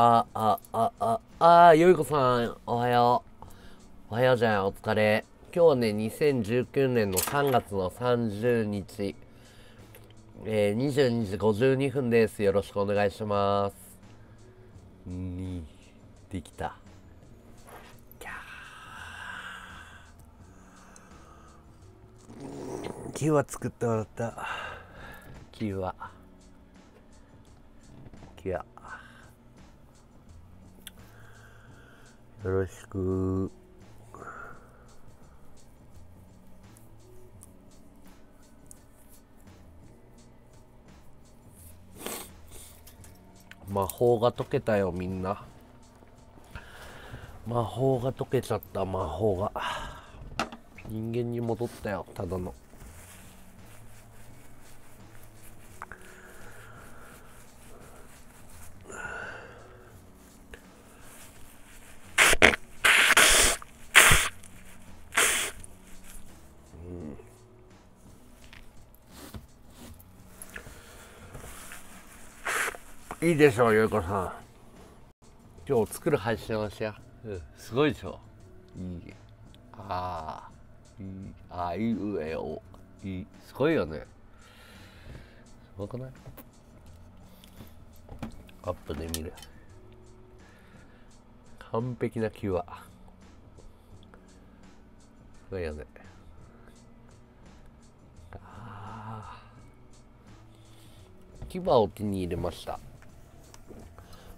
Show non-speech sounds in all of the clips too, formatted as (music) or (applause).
あ、あ、あ、あ、あ、よいこさん、おはよう。おはようじゃん、お疲れ。今日ね、2019年の3月の30日、えー、22時52分です。よろしくお願いします。に、できた。キュア作ってもらったキュアキュアよろしく。魔法が解けたよみんな魔法が解けちゃった魔法が人間に戻ったよただの。いいでしょうゆうこさん今日作る配信をしてや、うん、すごいでしょいいああ。いいあいうえおいいすごいよねすごくないアップで見る完璧なキュアすごいよね牙を手に入れました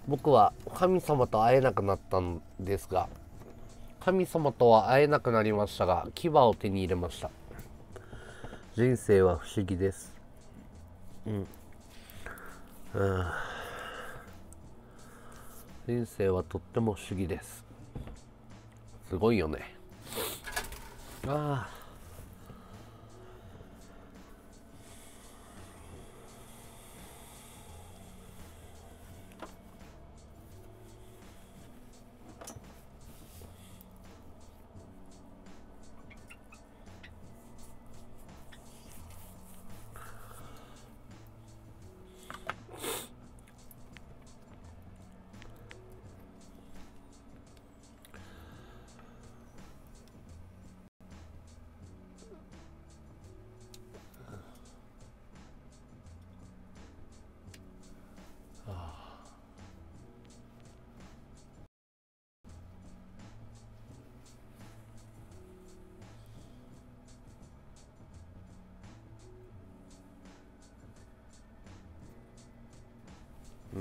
僕は神様と会えなくなったんですが神様とは会えなくなりましたが牙を手に入れました人生は不思議ですうん人生はとっても不思議ですすごいよねああ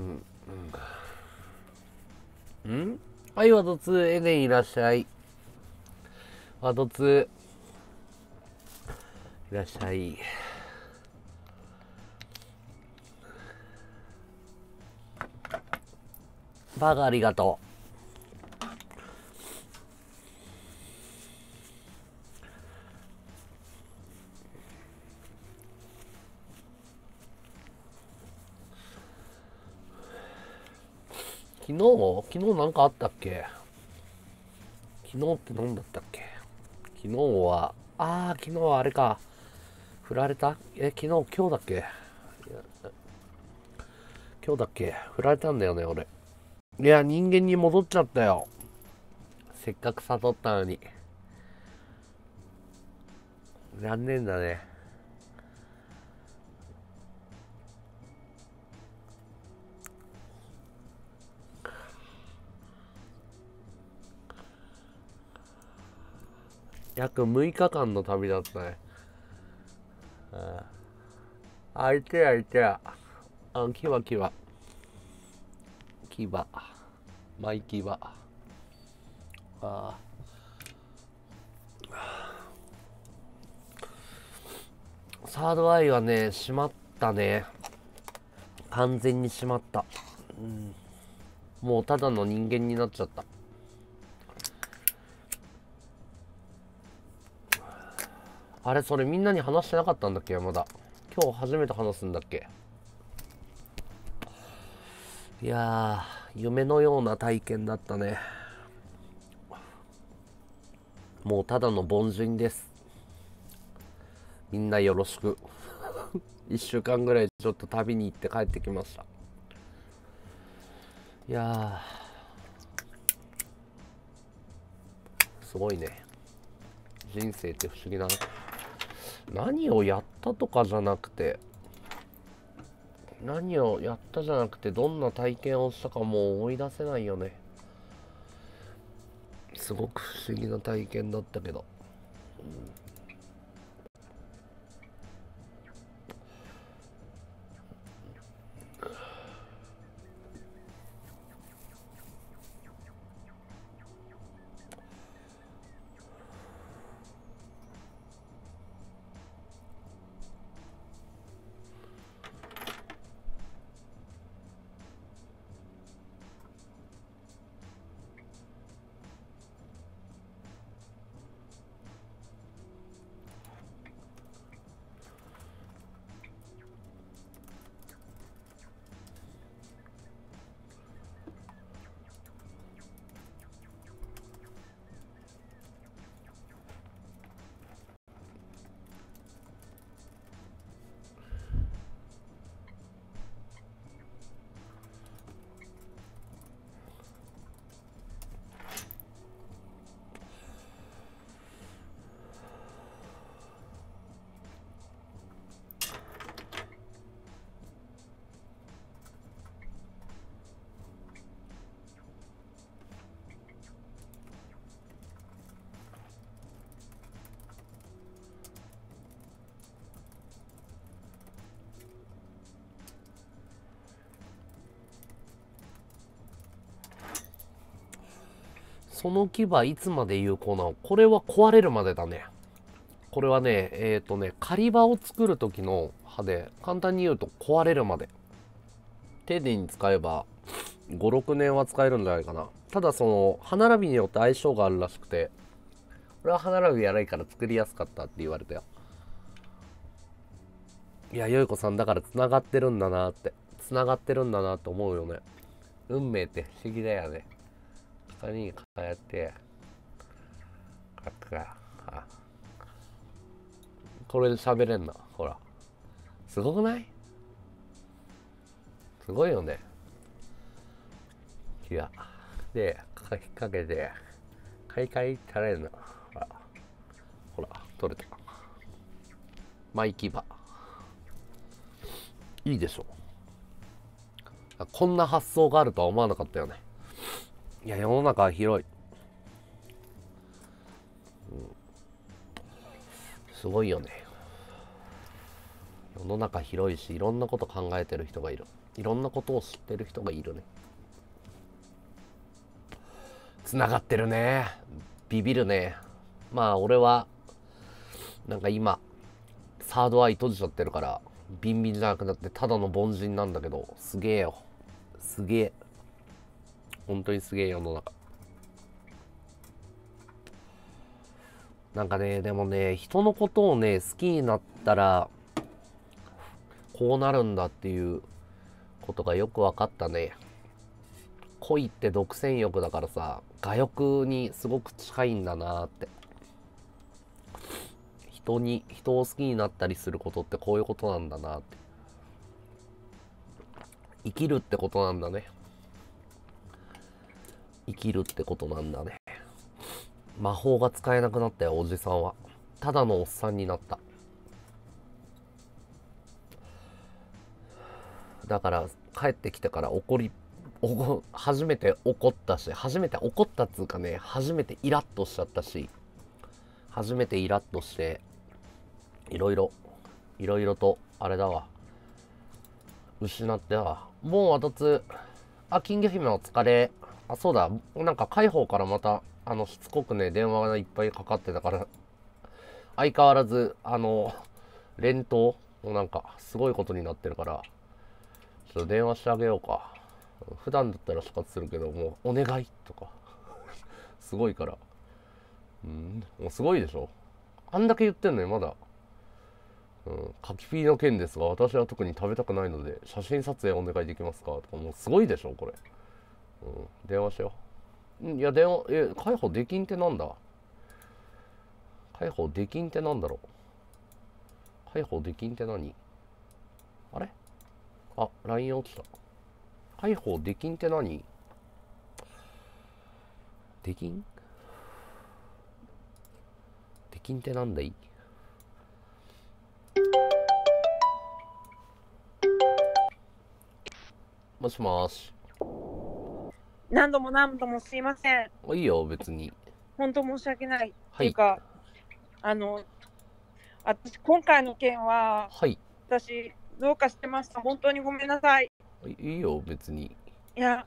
うんうんんはいワドツーエレンいらっしゃいワドツーいらっしゃいバーガーありがとう昨日何かあったっけ昨日って何だったっけ昨日は、ああ、昨日はあれか。振られたえ、昨日、今日だっけ今日だっけ振られたんだよね、俺。いや、人間に戻っちゃったよ。せっかく悟ったのに。残念だね。約6日間の旅だったね。あ、いてやいてや。あ、キワキワ。キワ。マイキワ。ああ。サードアイはね、閉まったね。完全に閉まった。うん。もうただの人間になっちゃった。あれそれみんなに話してなかったんだっけ山田今日初めて話すんだっけいや夢のような体験だったねもうただの凡人ですみんなよろしく1 (laughs) 週間ぐらいちょっと旅に行って帰ってきましたいやすごいね人生って不思議だな、何をやったとかじゃなくて何をやったじゃなくてどんな体験をしたかもう思い出せないよねすごく不思議な体験だったけど、うんその牙いつまで有効なのこれは壊れるまでだね。これはね、えっ、ー、とね、狩り場を作る時の歯で、簡単に言うと壊れるまで。丁寧に使えば、5、6年は使えるんじゃないかな。ただその、歯並びによって相性があるらしくて、俺は歯並びや荒いから作りやすかったって言われたよ。いや、よい子さんだから繋がってるんだなって。繋がってるんだなって思うよね。運命って不思議だよね。下にこうやって書くかこれで喋れんなほらすごくないすごいよねいやで書きかけて買い替えたれんなほらほら取れたマイキーバいいでしょこんな発想があるとは思わなかったよねいや世の中は広い、うん、すごいよね世の中広いしいろんなこと考えてる人がいるいろんなことを知ってる人がいるねつながってるねビビるねまあ俺はなんか今サードアイ閉じちゃってるからビンビンじゃなくなってただの凡人なんだけどすげえよすげえ本当にすげえ世の中。なんかね、でもね、人のことをね、好きになったら、こうなるんだっていうことがよく分かったね。恋って独占欲だからさ、我欲にすごく近いんだなって。人に、人を好きになったりすることってこういうことなんだなって。生きるってことなんだね。生きるってことなんだね。魔法が使えなくなったよ、おじさんは。ただのおっさんになった。だから、帰ってきてから怒り、初めて怒ったし、初めて怒ったっつうかね、初めてイラッとしちゃったし、初めてイラッとして、いろいろ、いろいろと、あれだわ、失っては、もうあとつ、あ、金魚姫お疲れ。あ、そうだ。なんか、海保からまた、あの、しつこくね、電話がいっぱいかかってたから、相変わらず、あの、連投もなんか、すごいことになってるから、ちょっと電話してあげようか。普段だったら死活するけど、もう、お願いとか、(laughs) すごいから。うん、もうすごいでしょあんだけ言ってんのに、まだ。うん、カキピーの件ですが、私は特に食べたくないので、写真撮影お願いできますかとか、もうすごいでしょこれ。うん、電話しよう。いや、電話、え、解放できんってなんだ解放できんってなんだろう解放できんって何あれあ、LINE 落ちた。解放できんって何できんできんってなんだいもしもし。何度も何度もすいません。いいよ、別に。本当申し訳ない。はい、っていうか、あの、私、今回の件は、はい、私、どうかしてました。本当にごめんなさい。いいよ、別に。いや、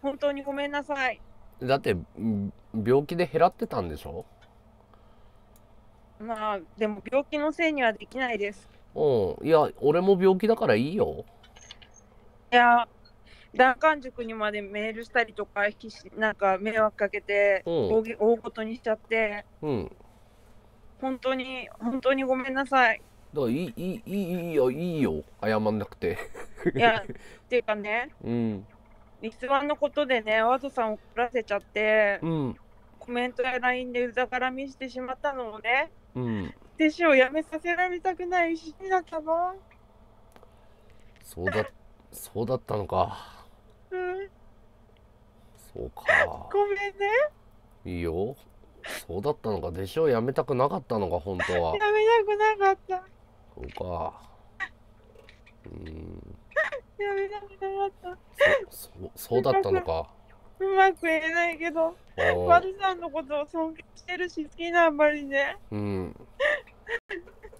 本当にごめんなさい。だって、病気で減らってたんでしょまあ、でも病気のせいにはできないです。うん、いや、俺も病気だからいいよ。いや、弾丸塾にまでメールしたりとかなんか迷惑かけて大,、大ごとにしちゃって、うん、本当に本当にごめんなさいだからいいいいいいよいいよ謝んなくていやっていうかね、うん、リスンのことでねワトさん怒らせちゃって、うん、コメントや LINE でうざがらみしてしまったのをね、うん、弟子を辞めさせられたくないしだったのそうだそうだったのか。そうかごめんねいいよそうだったのかでしょ。やめたくなかったのか本当はやめたくなかったそうかうんやめたくなかったそそそうだったのかうまく言えないけどバルさんのことを尊敬してるし好きなあんまりねうん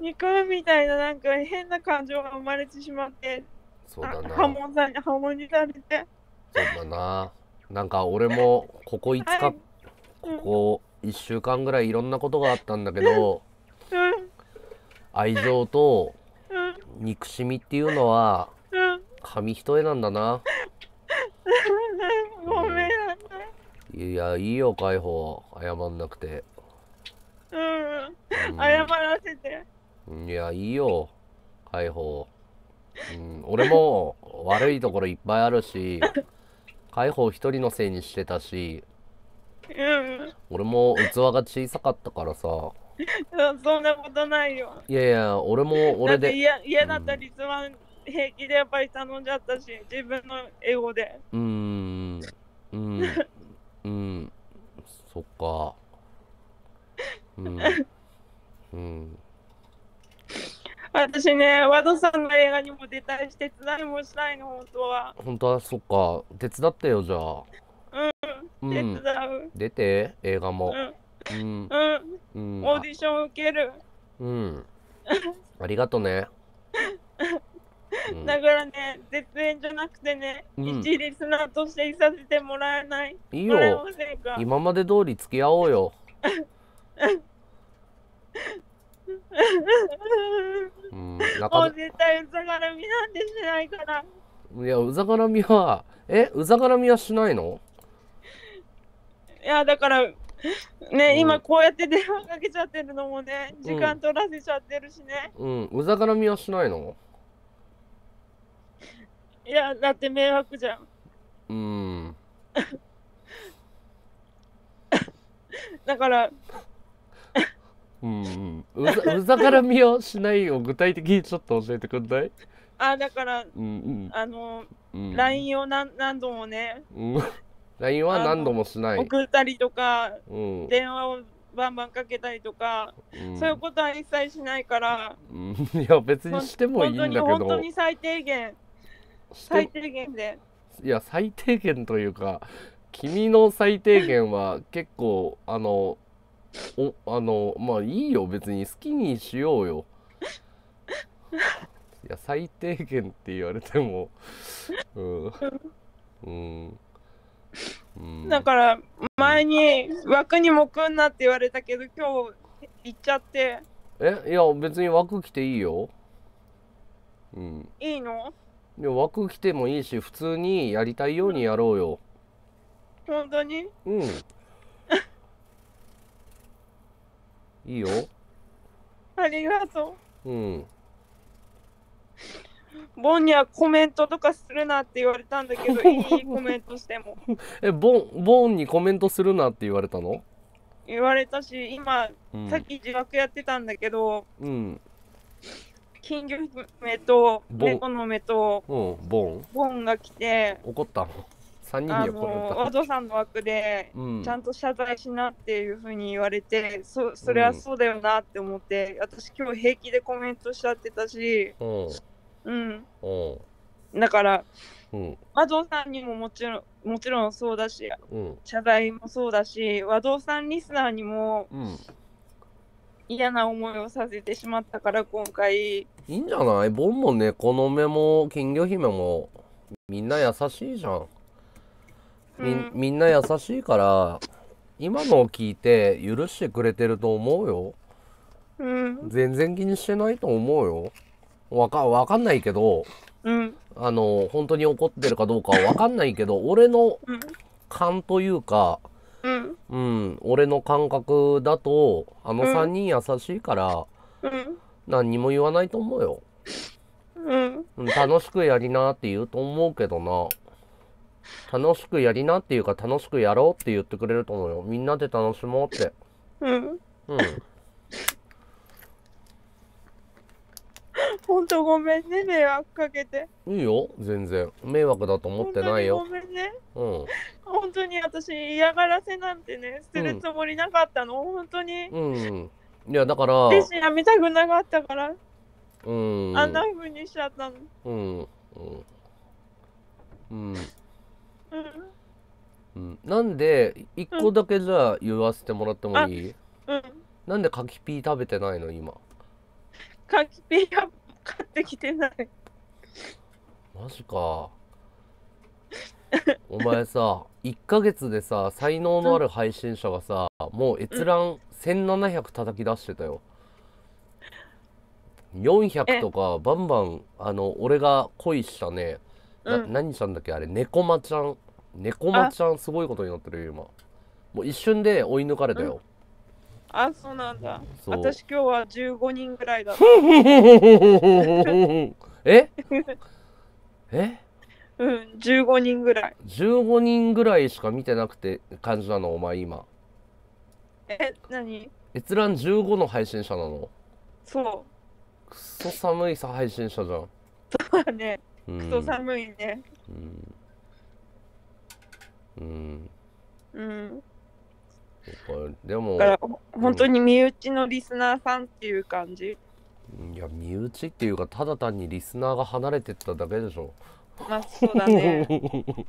憎むみたいななんか変な感情が生まれてしまってそうだな破門さんに破門にされてそうだななんか俺もここ5日ここ1週間ぐらいいろんなことがあったんだけど愛情と憎しみっていうのは紙一重なんだなごめんなさい、いやいいよ解放謝んなくてうん、謝らせていやいいよ解放、うん、俺も悪いところいっぱいあるし解放一人のせいにしてたし、うん、俺も器が小さかったからさそんなことないよ。いやいや俺も俺で嫌嫌だったりつまん平気でやっぱり頼んじゃったし、自分の英語で。うーんうんうん (laughs) そっかうんうん私ね、ワ田さんの映画にも出たいし、手伝いもしたいの、本当は。本当は、そっか。手伝ってよ、じゃあ。うん。手伝う。出て、映画も。うん。うん。オーディション受ける。うん。ありがとね。だからね、絶縁じゃなくてね、一リスナーとしていさせてもらえない。いいよ。今まで通り付き合おうよ。(laughs) うん、もう絶対うざがらみなんてしないから。いや、うざがらみは、え、うざがらみはしないのいや、だから、ね、うん、今こうやって電話かけちゃってるのもね、時間取らせちゃってるしね。うん、うん、うざがらみはしないのいや、だって迷惑じゃん。うん。(laughs) だから。うんうん、うざうざがらみをしないを具体的にちょっと教えてくんないあだから、うんうん、あの、うん、LINE を何何度もね、うん、LINE (laughs) は何度もしない送ったりとか、うん、電話をバンバンかけたりとか、うん、そういうことは一切しないから、うん、(laughs) いや別にしてもいいんだけど本当に最低限最低限でいや最低限というか君の最低限は結構あのおあのまあいいよ別に好きにしようよ (laughs) いや最低限って言われてもうんうんうんだから前に枠にもくんなって言われたけど今日行っちゃってえいや別に枠来ていいようんいいのでも枠来てもいいし普通にやりたいようにやろうよ本当にうんいいよ。ありがとう。うん。ボンにはコメントとかするなって言われたんだけど、(laughs) いいコメントしても。え、ボン、ボンにコメントするなって言われたの言われたし、今、うん、さっき自爆やってたんだけど、うん。金魚目と猫の目と、うん、ボン。ボンが来て。怒ったの3人に怒られさんの枠で、ちゃんと謝罪しなっていうふうに言われて、うん、そそれはそうだよなって思って、私今日平気でコメントしちゃってたし、うん。だから、うん、和道さんにももちろんもちろんそうだし、うん、謝罪もそうだし和道さんリスナーにも、嫌な思いをさせてしまったから今回いいんじゃないボンも猫の目も金魚姫もみんな優しいじゃんみみんな優しいから今のを聞いて許してくれてると思うよ、うん、全然気にしてないと思うよわかわかんないけど、うん、あの本当に怒ってるかどうかわかんないけど俺の勘というか、うん、うん、俺の感覚だとあの3人優しいから、うん、何にも言わないと思うよ、うん、楽しくやりなって言うと思うけどな楽しくやりなっていうか楽しくやろうって言ってくれると思うよみんなで楽しもうってうんうんほんとごめんね迷惑かけていいよ全然迷惑だと思ってないよごめんねうん本当に私嫌がらせなんてねするつもりなかったの、うん、本当にうんいやだから弟子やめたくなかったからうんあんなふうにしちゃったのうんうん、うんうん、なんで一個だけじゃ言わせてもらってもいい、うん、なんで柿ピー食べてないの今柿ピーは買ってきてないマジかお前さ1ヶ月でさ才能のある配信者がさもう閲覧1700叩き出してたよ400とかバンバンあの俺が恋したね何したんだっけあれ猫まちゃん猫間ちゃんすごいことになってるよ今もう一瞬で追い抜かれたよ、あそうなんだ私今日は15人ぐらいだえ (laughs) えうん15人ぐらい15人ぐらいしか見てなくて感じなのお前今え何閲覧15の配信者なのそうくそ寒いさ配信者じゃんそうだねクソ寒いねうんうん、うん、でもだから本当に身内のリスナーさんっていう感じ、いや身内っていうかただ単にリスナーが離れてっただけでしょまあそうだね (laughs)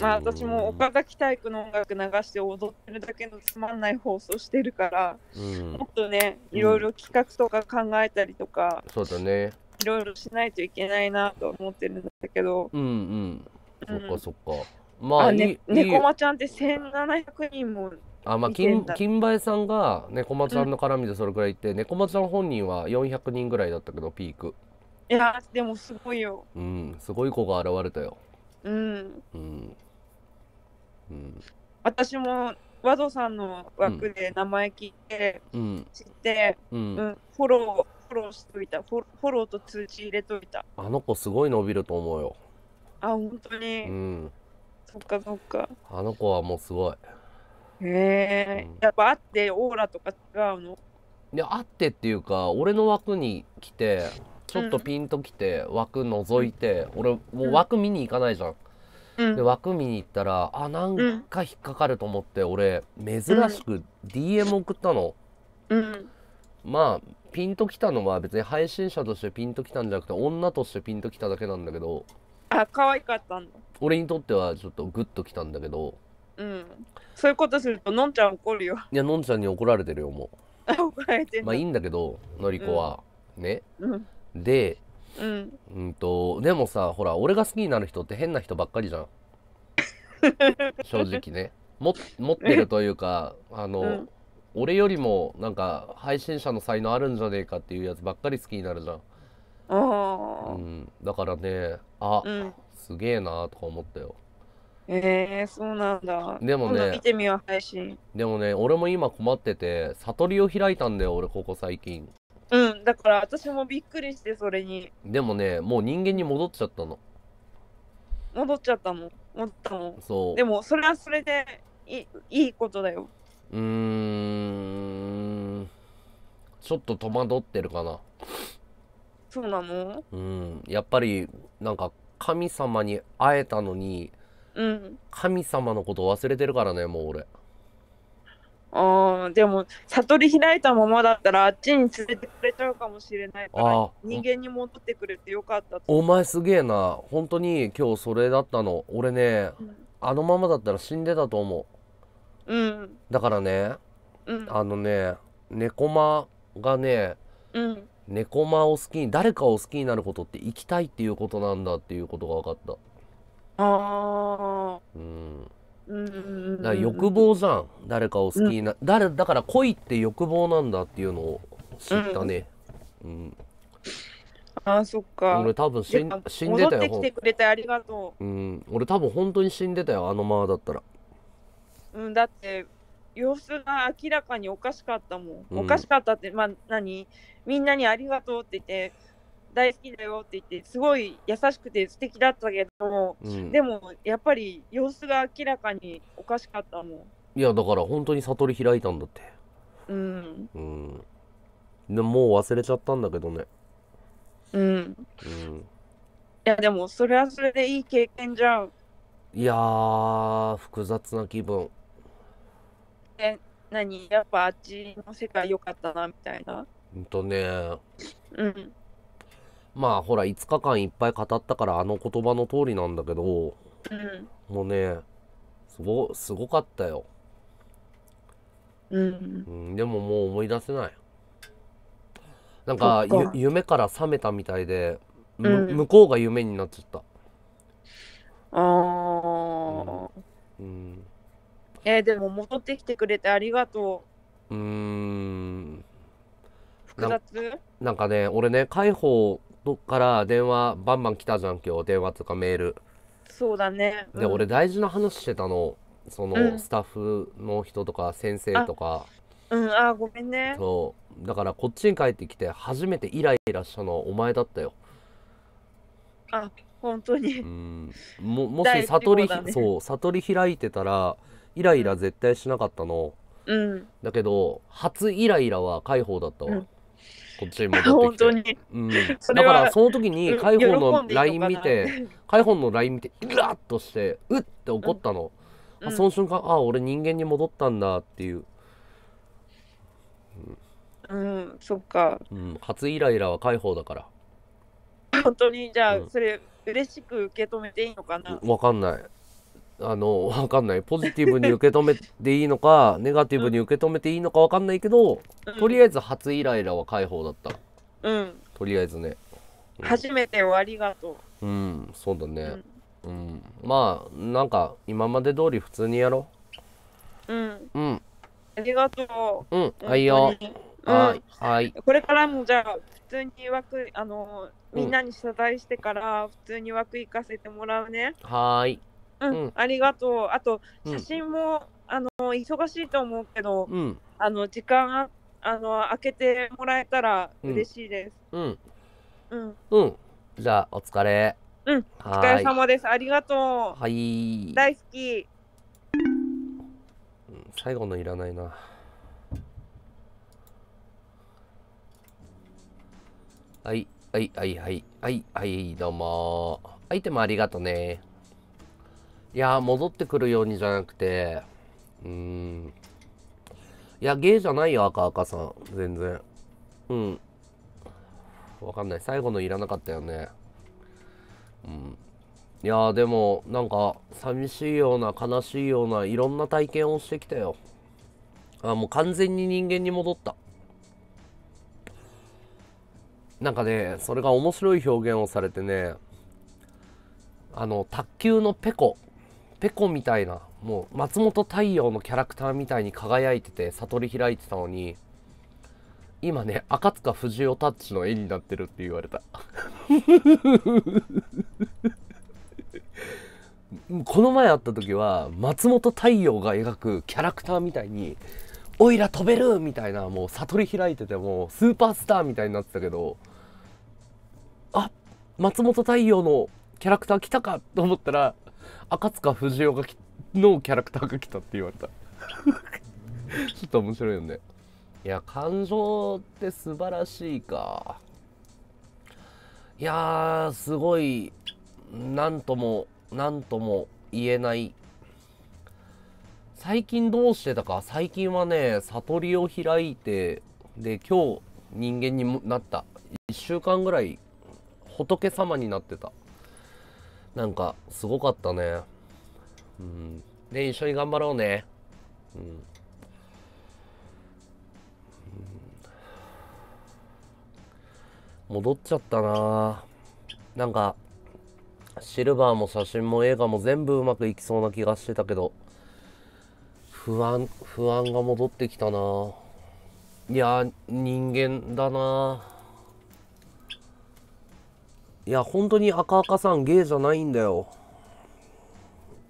まあ私も岡崎体育の音楽流して踊ってるだけのつまんない放送してるから、うん、もっとねいろいろ企画とか考えたりとか、うん、そうだねいろいろしないといけないなと思ってるんだけどうんうん、うん、そっかそっかまあ、ね、こまちゃんって1700人もあまあ金金梅さんがねこまちゃんの絡みでそれくらいいて、うん、猫ちゃん本人は400人ぐらいだったけどピークいやでもすごいようんすごい子が現れたようんうん、うん、私も和道さんの枠で名前聞いて、うん、知って、うん、うん、フォローフォローしといたフォフォローと通知入れといたあの子すごい伸びると思うよあ本当にうんそっかそっかあの子はもうすごいへえ、うん、やっぱあってオーラとか違うのいや会ってっていうか俺の枠に来てちょっとピンと来て、うん、枠覗いて、俺もう枠見に行かないじゃん、うん、で枠見に行ったらあなんか引っかかると思って、俺珍しく DM 送ったの、うん、まあピンときたのは別に配信者としてピンときたんじゃなくて女としてピンときただけなんだけど、あ可愛かったんだ俺にとってはちょっとグッときたんだけどうんそういうことするとのんちゃん怒るよいやのんちゃんに怒られてるよもう (laughs) 怒られてるまあいいんだけどのりこは、うん、ね、うん、でうん、うんとでもさほら俺が好きになる人って変な人ばっかりじゃん (laughs) 正直ねも持ってるというかあの、うん、俺よりもなんか配信者の才能あるんじゃねえかっていうやつばっかり好きになるじゃん、うん、だからねあ、うん、すげえなーとか思ったよえー、そうなんだでもね見てみよう配信でもね俺も今困ってて悟りを開いたんだよ俺ここ最近うんだから私もびっくりしてそれにでもねもう人間に戻っちゃったの戻っちゃったの戻ったのそうでもそれはそれでいいいことだようーんちょっと戸惑ってるかなそうなのうんやっぱりなんか神様に会えたのに、うん、神様のこと忘れてるからねもう俺あでも悟り開いたままだったらあっちに連れてくれちゃうかもしれないから人間に戻ってくれてよかったお前すげえな本当に今日それだったの俺ね、うん、あのままだったら死んでたと思ううんだからね、うん、あのね猫間がね、うん、猫間を好きに誰かを好きになることって生きたいっていうことなんだっていうことが分かったああうんだから欲望じゃん誰かを好きにな、うん、誰だから恋って欲望なんだっていうのを知ったねうん、うん、あーそっか俺多分死ん死んでたよ戻ってきてくれてありがとううん俺多分本当に死んでたよあのままだったらうんだって様子が明らかにおかしかったもん、うん、おかしかったって、まあ何みんなにありがとうって言って大好きだよって言ってすごい優しくて素敵だったけど、うん、でもやっぱり様子が明らかにおかしかったもんいやだから本当に悟り開いたんだってうん、うん、でももう忘れちゃったんだけどねうん、うん、いやでもそれはそれでいい経験じゃんいや複雑な気分で何やっぱあっちの世界良かったなみたいな。うんとね。うん。まあほら5日間いっぱい語ったからあの言葉の通りなんだけど、うん、もうねすごすごかったよ、うん、うん、でももう思い出せないなんか夢から覚めたみたいで、うん、向こうが夢になっちゃったああ、うん、うんえー、でも戻ってきてくれてありがとう。うーん。複雑なんかね、俺ね、海保から電話バンバン来たじゃん、今日。電話とかメール。そうだね。うん、で、俺大事な話してたの。その、スタッフの人とか先生とか。うん、あごめんね。そう。だからこっちに帰ってきて初めてイライラしたのはお前だったよ。あ、本当に。うん。ももし悟り、ね、そう悟り開いてたら。イライラ絶対しなかったの、うん、だけど初イライラは解放だったわ、うん、こっちに戻ってきて本当に、うん、だからその時に解放の LINE 見て解放の LINE 見てイラッとしてうって怒ったの、うん、あその瞬間あ俺人間に戻ったんだっていううん、うん、そっか、うん、初イライラは解放だから本当にじゃあ、それ嬉しく受け止めていいのかなわかんないあの分かんないポジティブに受け止めていいのかネガティブに受け止めていいのか分かんないけど、うん、とりあえず初イライラは解放だったうんとりあえずね、うん、初めてをありがとううんそうだね、うん、うん、まあなんか今まで通り普通にやろううんうんありがとううんはいよはい、はい。これからもじゃあ普通に枠あのみんなに謝罪してから普通に枠行かせてもらうね。はい。うん、ありがとう。あと、写真も、あの、忙しいと思うけど、うん、あの、時間、あの、開けてもらえたら嬉しいです。うん。うん。うん。じゃあ、お疲れ。うん、お疲れ様です。ありがとう。はい。大好き。最後のいらないな。はい、はい、はい、はい、はい、はい、どうも。アイテムありがとね。いや戻ってくるようにじゃなくて、うーん。いや、ゲイじゃないよ、赤赤さん。全然。うん。わかんない。最後のいらなかったよね。うん。いやでも、なんか、寂しいような、悲しいような、いろんな体験をしてきたよ。あ、もう完全に人間に戻った。なんかね、それが面白い表現をされてね、あの、卓球のペコペコみたいなもう松本太陽のキャラクターみたいに輝いてて悟り開いてたのに今ね赤塚不二夫タッチの絵になってるって言われた (laughs) この前会った時は松本太陽が描くキャラクターみたいに「おいら飛べる!」みたいなもう悟り開いててもスーパースターみたいになってたけどあ松本太陽のキャラクター来たかと思ったら赤塚不二夫がのキャラクターが来たって言われた (laughs) ちょっと面白いよねいや感情って素晴らしいかいやーすごいなんとも何とも言えない最近どうしてたか最近はね悟りを開いてで今日人間になった1週間ぐらい仏様になってたなんか、すごかったね。うん。で、一緒に頑張ろうね。うん。戻っちゃったななんか、シルバーも写真も映画も全部うまくいきそうな気がしてたけど、不安、不安が戻ってきたないや人間だないや、本当に赤赤さんゲイじゃないんだよ。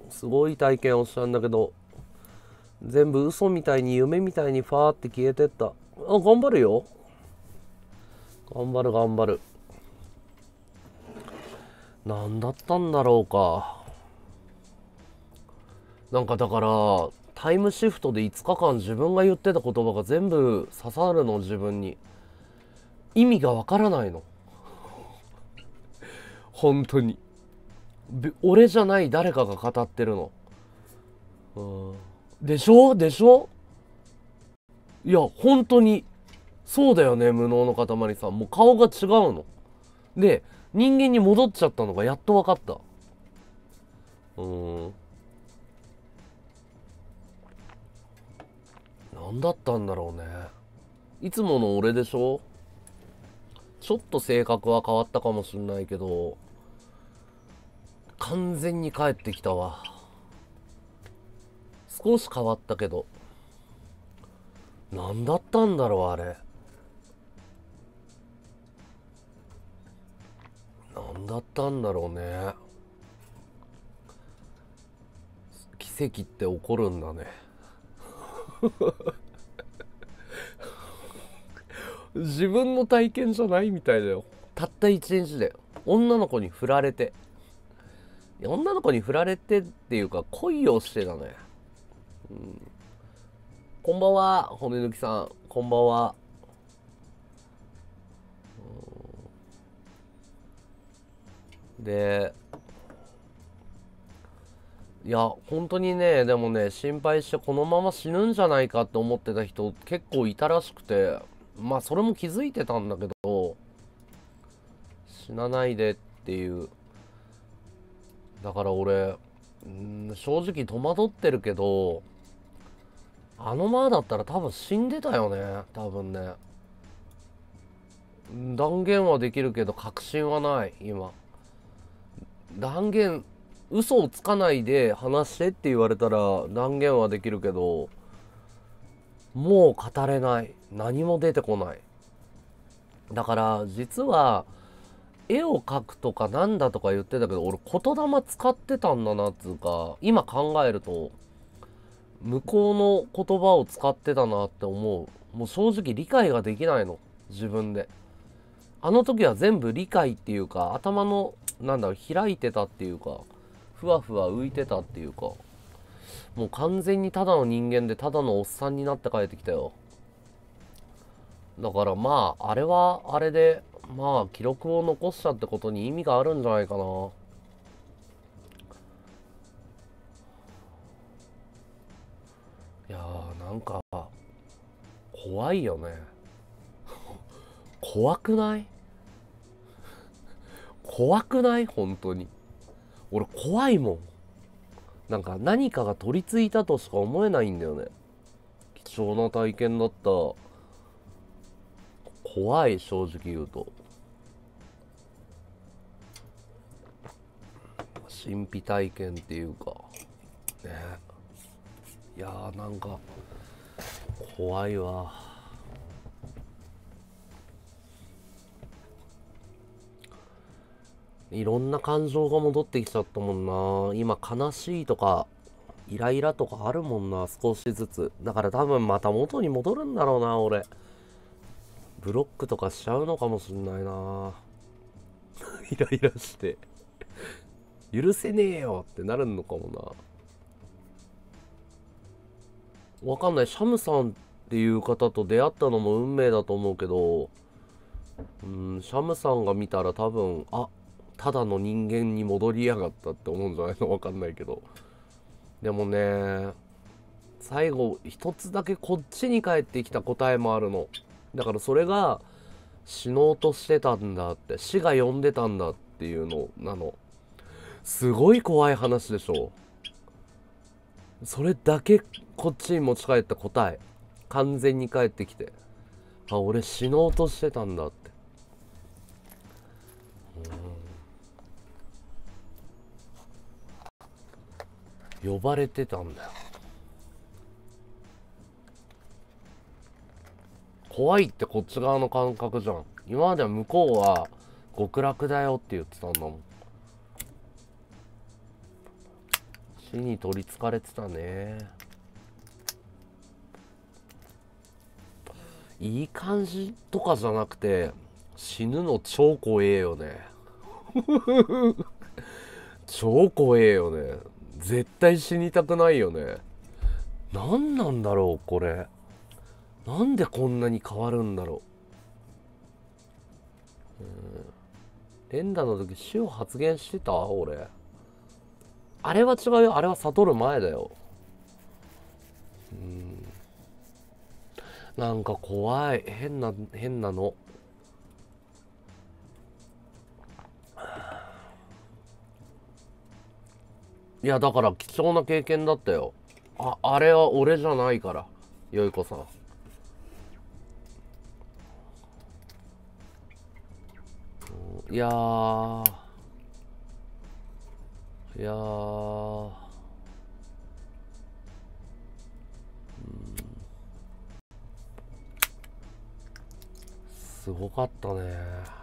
すごい体験をしたんだけど、全部嘘みたいに夢みたいにファーって消えてった。あ、頑張るよ。頑張る頑張る。何だったんだろうか。なんかだから、タイムシフトで5日間自分が言ってた言葉が全部刺さるの自分に。意味がわからないの。本当に俺じゃない誰かが語ってるのうんでしょでしょいや本当にそうだよね無能の塊さんもう顔が違うので人間に戻っちゃったのがやっと分かったうん何だったんだろうねいつもの俺でしょちょっと性格は変わったかもしんないけど完全に帰ってきたわ少し変わったけど何だったんだろうあれ何だったんだろうね奇跡って起こるんだね自分の体験じゃないみたいだよたった1日で女の子に振られて女の子に振られてっていうか恋をしてたね、うん、こんばんは骨抜きさんこんばんは、うん、でいや本当にねでもね心配してこのまま死ぬんじゃないかって思ってた人結構いたらしくてまあそれも気づいてたんだけど死なないでっていうだから俺うん正直戸惑ってるけどあのまだったら多分死んでたよね多分ね断言はできるけど確信はない今断言嘘をつかないで話してって言われたら断言はできるけどもう語れない何も出てこないだから実は絵を描くとかなんだとか言ってたけど俺言霊使ってたんだなっつうか今考えると向こうの言葉を使ってたなって思うもう正直理解ができないの自分であの時は全部理解っていうか頭のなんだろう開いてたっていうかふわふわ浮いてたっていうかもう完全にただの人間でただのおっさんになって帰ってきたよだからまああれはあれでまあ記録を残したってことに意味があるんじゃないかななんか怖いよね (laughs) 怖くない (laughs) 怖くない本当に俺怖いもんなんか何かが取り付いたとしか思えないんだよね貴重な体験だった怖い正直言うと神秘体験っていうかねいやーなんか怖いわいろんな感情が戻ってきちゃったもんな今悲しいとかイライラとかあるもんな少しずつだから多分また元に戻るんだろうな俺ブロックとかしちゃうのかもしんないな (laughs) イライラして許せねえよってなるのかもな。わかんない。シャムさんっていう方と出会ったのも運命だと思うけど、うん、シャムさんが見たら多分、あ、ただの人間に戻りやがったって思うんじゃないのわかんないけど。でもね、最後、一つだけこっちに帰ってきた答えもあるの。だからそれが、死のうとしてたんだって、死が呼んでたんだっていうのなの。すごい怖い話でしょそれだけこっちに持ち帰った答え完全に返ってきてあ俺死のうとしてたんだって呼ばれてたんだよ怖いってこっち側の感覚じゃん今までは向こうは極楽だよって言ってたんだもん死に取りつかれてたねいい感じとかじゃなくて死ぬの超怖えよね (laughs) 超怖えよね絶対死にたくないよね何なんだろうこれなんでこんなに変わるんだろう、うん、連打の時死を発言してた俺あれは違うよ。あれは悟る前だよ。うん。なんか怖い。変な、変なの。いや、だから貴重な経験だったよ。あ、あれは俺じゃないから。よい子さん。いやいやー、うん、すごかったね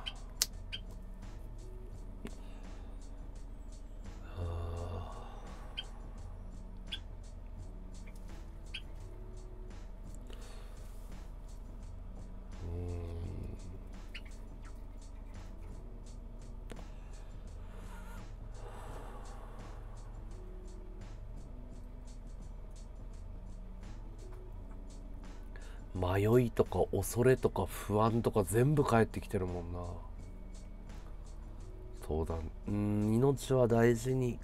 迷いとか恐れとか不安とか全部返ってきてるもんなそうだうん命は大事に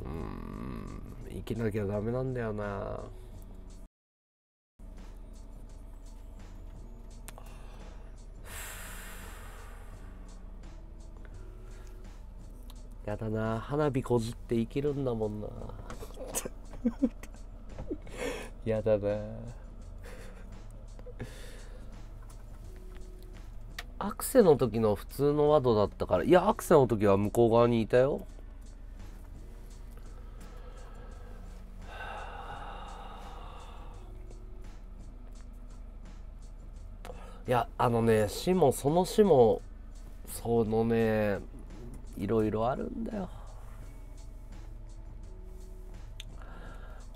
うん生きなきゃダメなんだよなやだな花火こずっていけるんだもんなやだなアクセの時の普通のワードだったからいやアクセの時は向こう側にいたよいやあのね死もその死もそのねいろいろあるんだよ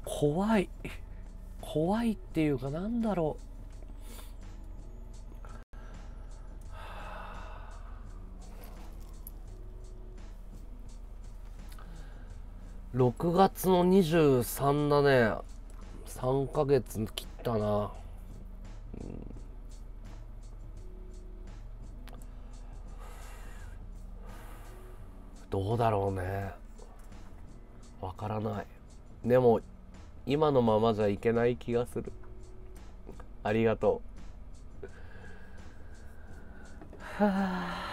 怖い怖いっていうかなんだろう6月の23だね3ヶ月切ったな、うんどうだろうねわからないでも今のままじゃいけない気がするありがとうはあ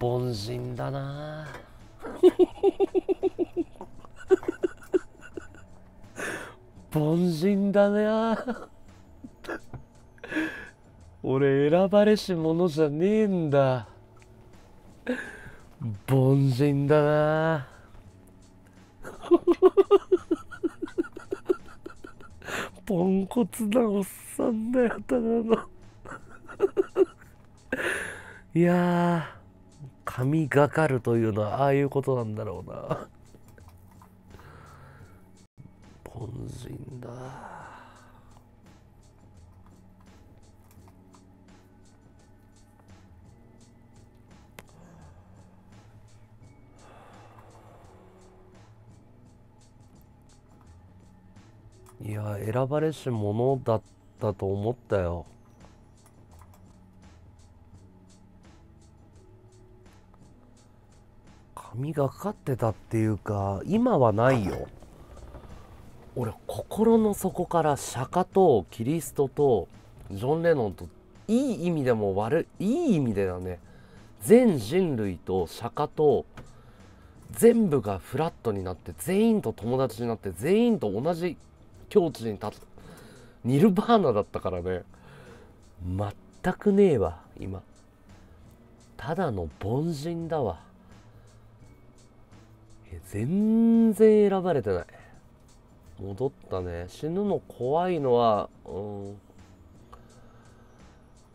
凡人だな凡人だな俺選ばれし者じゃねえんだ凡人だなポンコツなおっさんだよただのいやー神がかるというのはああいうことなんだろうな凡人だいや選ばれし者だったと思ったよ髪がかってたっていうか今はないよ俺心の底から釈迦とキリストとジョン・レノンといい意味でも悪いいい意味でだね全人類と釈迦と全部がフラットになって全員と友達になって全員と同じ境地に立つニルバーナだったからね全くねえわ今ただの凡人だわ全然選ばれてない戻ったね死ぬの怖いのはうん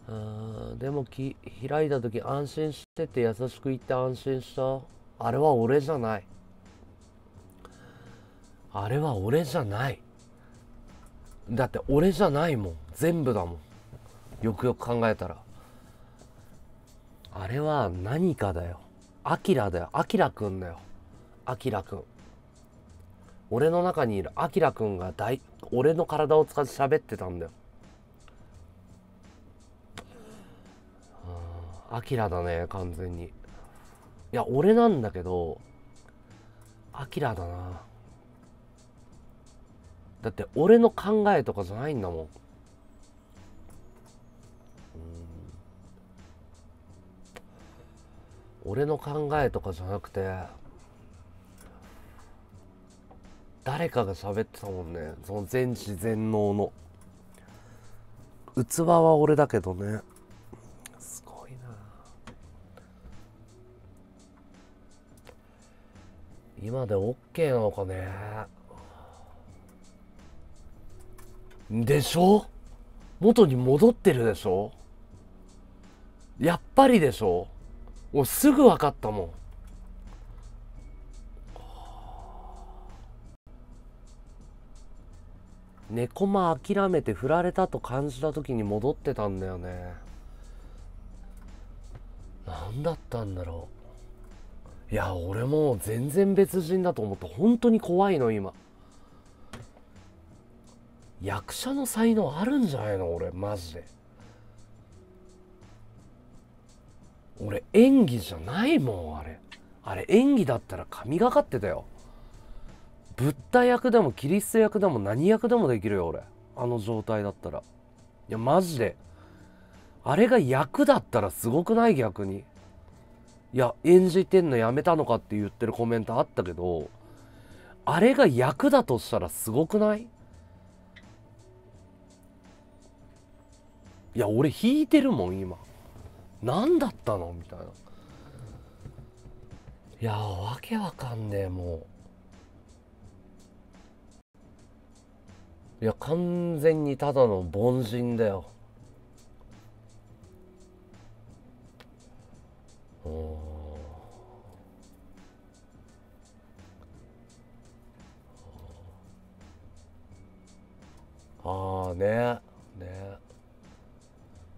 あでもき開いた時安心してて優しく言って安心したあれは俺じゃないあれは俺じゃないだって俺じゃないもん全部だもんよくよく考えたらあれは何かだよアキラだよアキラくんだよアキラくん俺の中にいるアキラくんが大俺の体を使って喋ってたんだよアキラだね完全にいや俺なんだけどアキラだなだって俺の考えとかじゃないんだもん、うん、俺の考えとかじゃなくて誰かが喋ってたもんねその全知全能の器は俺だけどねすごいな今で OK なのかねでしょ元に戻ってるでしょやっぱりでしょもうすぐ分かったもん。猫間諦めて振られたと感じた時に戻ってたんだよね何だったんだろういや俺もう全然別人だと思って本当に怖いの今。役者の才能あるんじゃないの俺マジで俺演技じゃないもんあれあれ演技だったら神がかってたよブッダ役でもキリスト役でも何役でもできるよ俺あの状態だったらいやマジであれが役だったらすごくない逆にいや演じてんのやめたのかって言ってるコメントあったけどあれが役だとしたらすごくないいや俺引いてるもん今何だったのみたいないやわけわかんねえもういや完全にただの凡人だよああね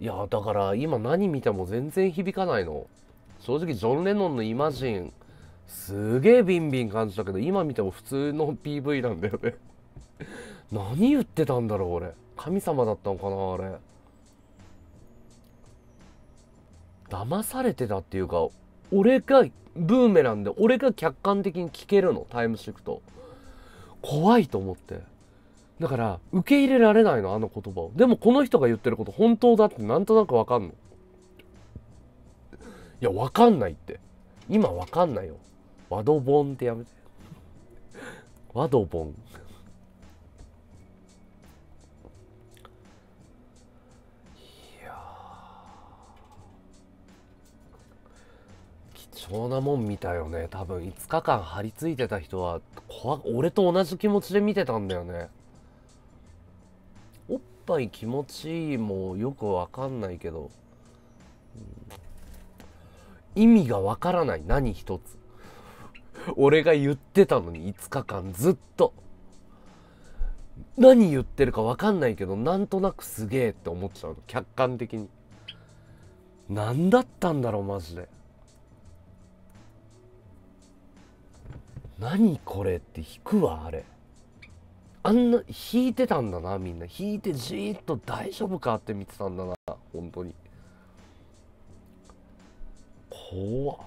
いやだから今何見ても全然響かないの正直ジョン・レノンの「イマジン」すげえビンビン感じたけど今見ても普通の PV なんだよね (laughs) 何言ってたんだろう俺神様だったのかなあれ騙されてたっていうか俺がブーメランで俺が客観的に聞けるのタイムシフト怖いと思って。だから受け入れられないのあの言葉をでもこの人が言ってること本当だってなんとなく分かんのいや分かんないって今分かんないよワドボンってやめてワドボン重なもん見たよね多分5日間張り付いてた人は俺と同じ気持ちで見てたんだよね気持ちいいもよくわかんないけど、意味がわからない何一つ俺が言ってたのに5日間ずっと何言ってるかわかんないけどなんとなくすげえって思っちゃうの客観的に何だったんだろうマジで何これって引くわあれあんな引いてたんだなみんな引いてじーっと大丈夫かって見てたんだな本当に怖っ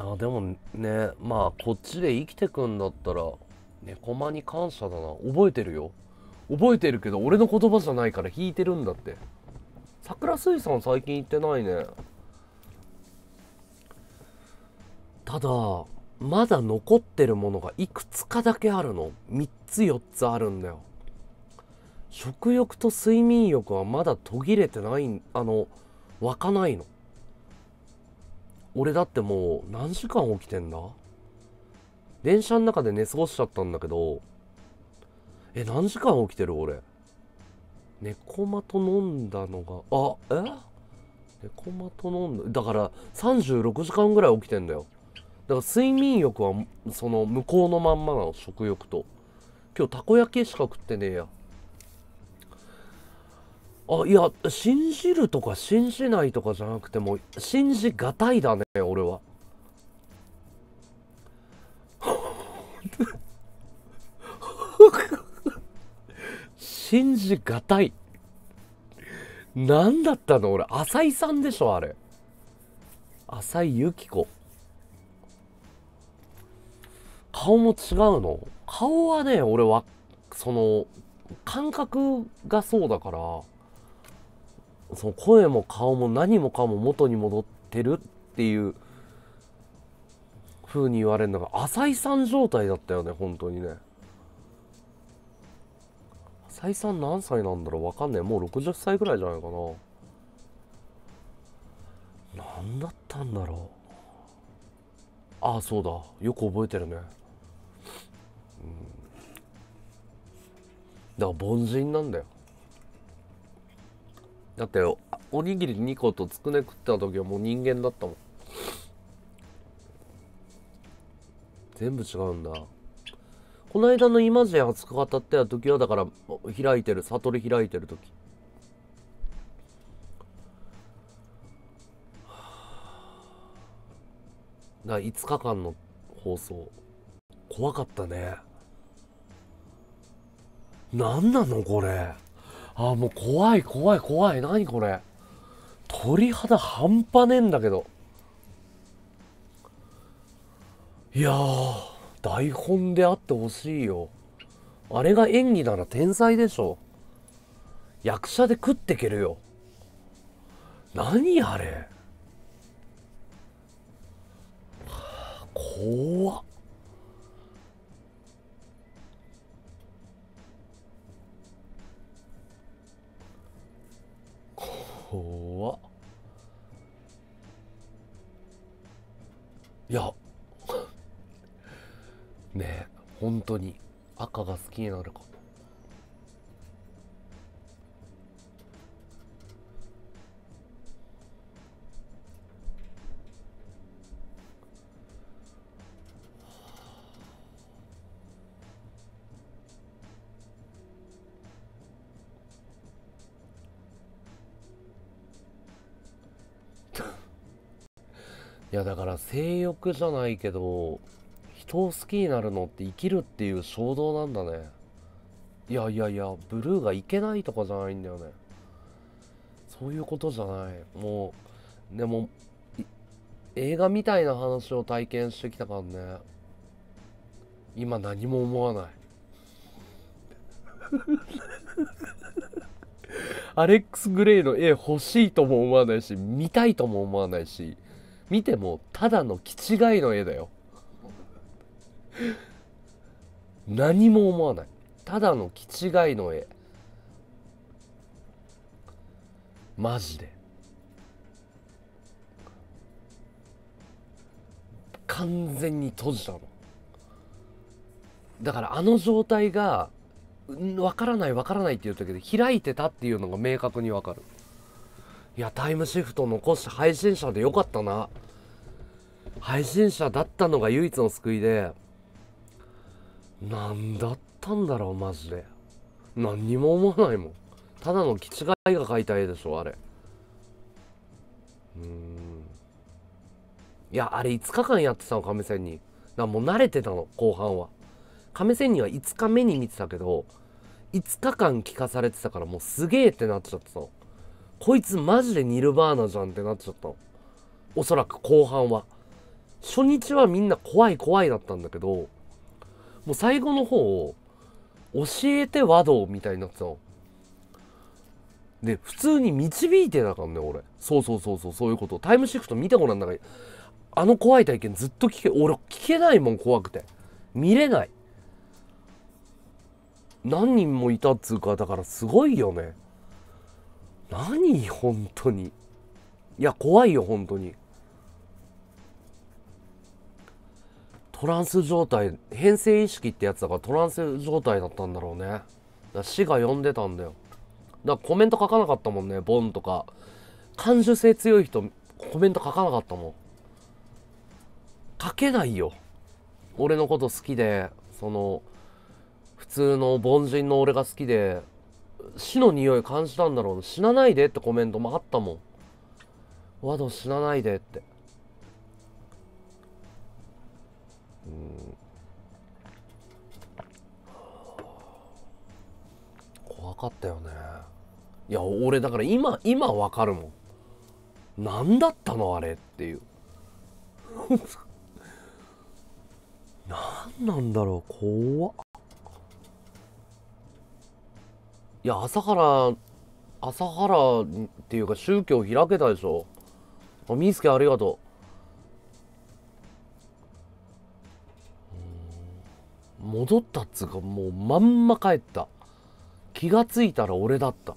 あでもねまあこっちで生きてくんだったら猫間に感謝だな覚えてるよ覚えてるけど俺の言葉じゃないから引いてるんだって桜水産最近行ってないねただまだ残ってるものがいくつかだけあるの3つ4つあるんだよ食欲と睡眠欲はまだ途切れてないあの湧かないの俺だってもう何時間起きてんだ電車の中で寝過ごしちゃったんだけどえ何時間起きてる俺猫まと飲んだのがあえ猫まと飲んだだから36時間ぐらい起きてんだよだから睡眠欲はその向こうのまんまなの食欲と今日たこ焼きしか食ってねえやあいや信じるとか信じないとかじゃなくても信じがたいだね俺は信じがたい何だったの俺浅井さんでしょあれ浅井由紀子顔も違うの顔はね俺はその感覚がそうだからその声も顔も何もかも元に戻ってるっていう風に言われるのが浅井さん状態だったよね本当にね浅井さん何歳なんだろう分かんないもう60歳ぐらいじゃないかな何だったんだろうああそうだよく覚えてるねだから凡人なんだよだっておにぎり2個とつくね食った時はもう人間だったもん全部違うんだこの間の今じゃ熱く語ってた時はだから開いてる悟り開いてる時だ5 (sighs) 日間の放送怖かったね何なのこれあもう怖い怖い怖い何これ鳥肌半端ねえんだけどいや台本であってほしいよあれが演技なら天才でしょ役者で食ってけるよ何あれ怖っ怖いや (laughs) ねえ本当に赤が好きになるかもいやだから性欲じゃないけど人を好きになるのって生きるっていう衝動なんだねいやいやいやブルーがいけないとかじゃないんだよねそういうことじゃないもうでも映画みたいな話を体験してきたからね今何も思わない (laughs) アレックス・グレイの絵欲しいとも思わないし見たいとも思わないし見てもただの気違いの絵だよ何も思わないただの気違いの絵マジで完全に閉じたのだからあの状態が分からない分からないっていう時で開いてたっていうのが明確に分かるいやタイムシフト残して配信者でよかったな配信者だったのが唯一の救いで何だったんだろうマジで何にも思わないもんただの気違いが描いた絵でしょあれうんいやあれ5日間やってたの亀仙人だもう慣れてたの後半は亀仙人は5日目に見てたけど5日間聞かされてたからもうすげえってなっちゃってたのこいつマジでニルバーナじゃんってなっちゃったの。おそらく後半は。初日はみんな怖い怖いだったんだけど、もう最後の方、を教えて和道みたいになってたの。で、普通に導いてなあかんね、俺。そうそうそうそう、そういうこと。タイムシフト見てごらんなさい。あの怖い体験ずっと聞け、俺聞けないもん、怖くて。見れない。何人もいたっつうか、だからすごいよね。何本当に。いや、怖いよ、本当に。トランス状態、変性意識ってやつだからトランス状態だったんだろうね。死が呼んでたんだよ。だからコメント書かなかったもんね、ボンとか。感受性強い人、コメント書かなかったもん。書けないよ。俺のこと好きで、その、普通の凡人の俺が好きで、死の匂い感じたんだろう死なないでってコメントもあったもんワド死なないでってうん怖かったよねいや俺だから今今わかるもん何だったのあれっていう何 (laughs) なんだろう怖っいや朝原朝原っていうか宗教開けたでしょみーすけありがとう戻ったっつうかもうまんま帰った気がついたら俺だった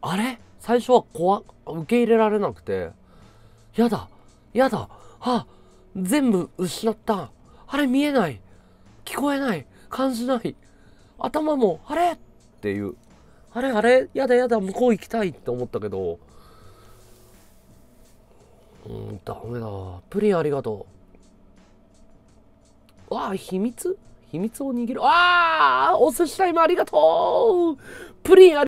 あれ最初は怖受け入れられなくてやだやだあ全部失ったあれ見えない聞こえない感じない頭もあれていうあれあれやだやだ向こう行きたいって思ったけどうんダメだプリンありがとうわあ秘密秘密を握るああお寿司タイムありがとうプリンありがとう